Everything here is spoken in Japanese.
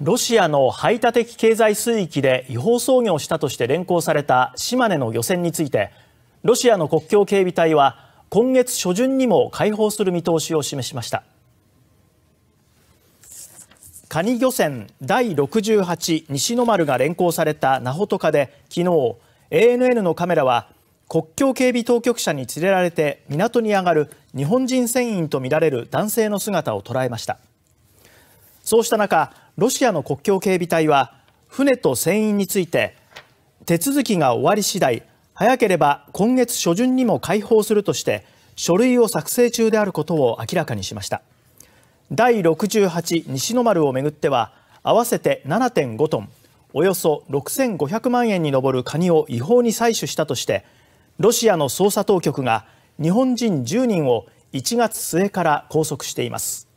ロシアの排他的経済水域で違法操業したとして連行された島根の漁船についてロシアの国境警備隊は今月初旬にも解放する見通しを示しましたカニ漁船第68西の丸が連行されたナホトカで昨日 ANN のカメラは国境警備当局者に連れられて港に上がる日本人船員とみられる男性の姿を捉えましたそうした中ロシアの国境警備隊は船と船員について手続きが終わり次第早ければ今月初旬にも解放するとして書類を作成中であることを明らかにしました第68西の丸をめぐっては合わせて7.5トンおよそ6500万円に上るカニを違法に採取したとしてロシアの捜査当局が日本人10人を1月末から拘束しています